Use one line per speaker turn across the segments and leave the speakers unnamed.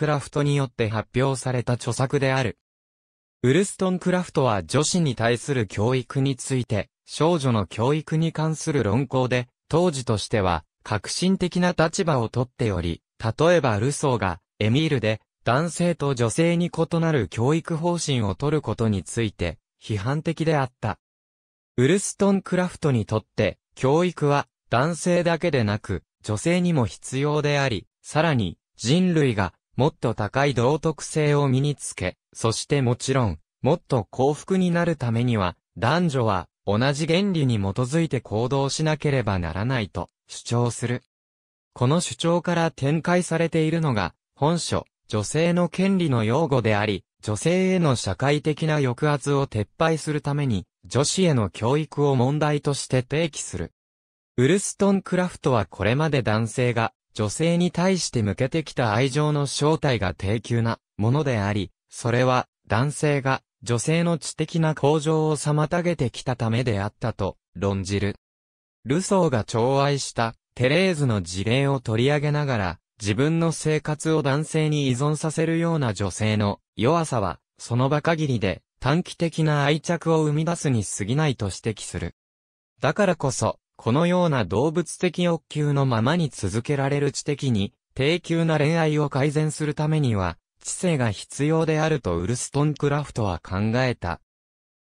クラフトによって発表された著作である。ウルストン・クラフトは女子に対する教育について、少女の教育に関する論考で、当時としては、革新的な立場をとっており、例えばルソーが、エミールで、男性と女性に異なる教育方針を取ることについて、批判的であった。ウルストン・クラフトにとって、教育は、男性だけでなく、女性にも必要であり、さらに、人類がもっと高い道徳性を身につけ、そしてもちろん、もっと幸福になるためには、男女は同じ原理に基づいて行動しなければならないと主張する。この主張から展開されているのが、本書、女性の権利の擁護であり、女性への社会的な抑圧を撤廃するために、女子への教育を問題として提起する。ウルストン・クラフトはこれまで男性が女性に対して向けてきた愛情の正体が低級なものであり、それは男性が女性の知的な向上を妨げてきたためであったと論じる。ルソーが寵愛したテレーズの事例を取り上げながら、自分の生活を男性に依存させるような女性の弱さは、その場限りで短期的な愛着を生み出すに過ぎないと指摘する。だからこそ、このような動物的欲求のままに続けられる知的に、低級な恋愛を改善するためには、知性が必要であるとウルストン・クラフトは考えた。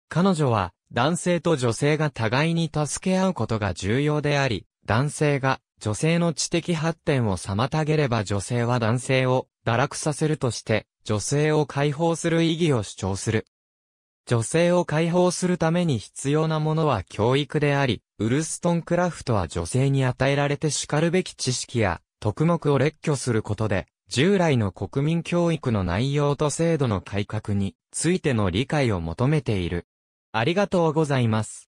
彼女は、男性と女性が互いに助け合うことが重要であり、男性が女性の知的発展を妨げれば女性は男性を堕落させるとして、女性を解放する意義を主張する。女性を解放するために必要なものは教育であり、ウルストンクラフトは女性に与えられて叱るべき知識や、特目を列挙することで、従来の国民教育の内容と制度の改革についての理解を求めている。ありがとうございます。